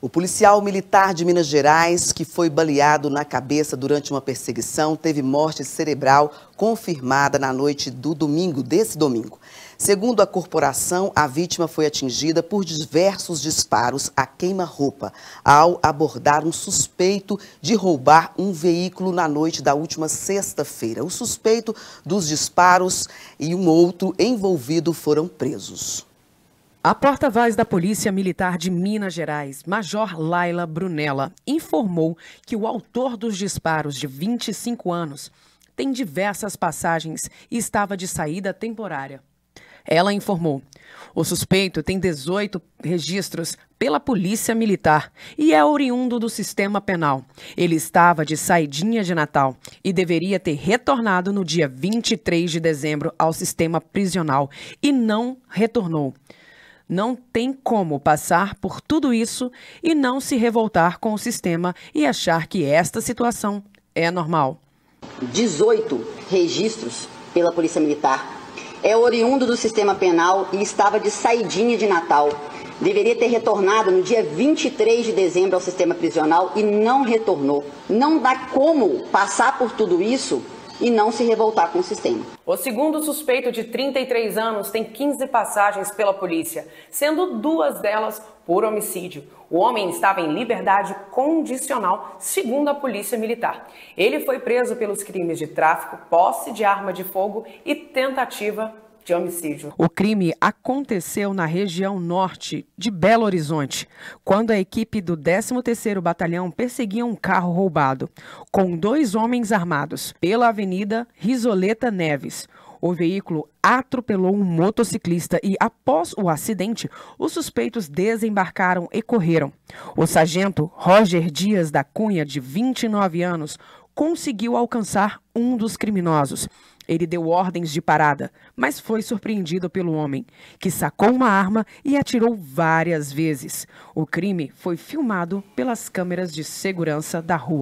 O policial militar de Minas Gerais, que foi baleado na cabeça durante uma perseguição, teve morte cerebral confirmada na noite do domingo, desse domingo. Segundo a corporação, a vítima foi atingida por diversos disparos a queima-roupa ao abordar um suspeito de roubar um veículo na noite da última sexta-feira. O suspeito dos disparos e um outro envolvido foram presos. A porta-voz da Polícia Militar de Minas Gerais, Major Laila Brunella, informou que o autor dos disparos, de 25 anos, tem diversas passagens e estava de saída temporária. Ela informou: o suspeito tem 18 registros pela Polícia Militar e é oriundo do sistema penal. Ele estava de saidinha de Natal e deveria ter retornado no dia 23 de dezembro ao sistema prisional e não retornou. Não tem como passar por tudo isso e não se revoltar com o sistema e achar que esta situação é normal. 18 registros pela Polícia Militar. É oriundo do sistema penal e estava de saidinha de Natal. Deveria ter retornado no dia 23 de dezembro ao sistema prisional e não retornou. Não dá como passar por tudo isso e não se revoltar com o sistema. O segundo suspeito de 33 anos tem 15 passagens pela polícia, sendo duas delas por homicídio. O homem estava em liberdade condicional, segundo a Polícia Militar. Ele foi preso pelos crimes de tráfico, posse de arma de fogo e tentativa de homicídio. O crime aconteceu na região norte de Belo Horizonte, quando a equipe do 13º Batalhão perseguia um carro roubado, com dois homens armados, pela Avenida Risoleta Neves. O veículo atropelou um motociclista e, após o acidente, os suspeitos desembarcaram e correram. O sargento Roger Dias da Cunha, de 29 anos, conseguiu alcançar um dos criminosos ele deu ordens de parada, mas foi surpreendido pelo homem, que sacou uma arma e atirou várias vezes. O crime foi filmado pelas câmeras de segurança da rua.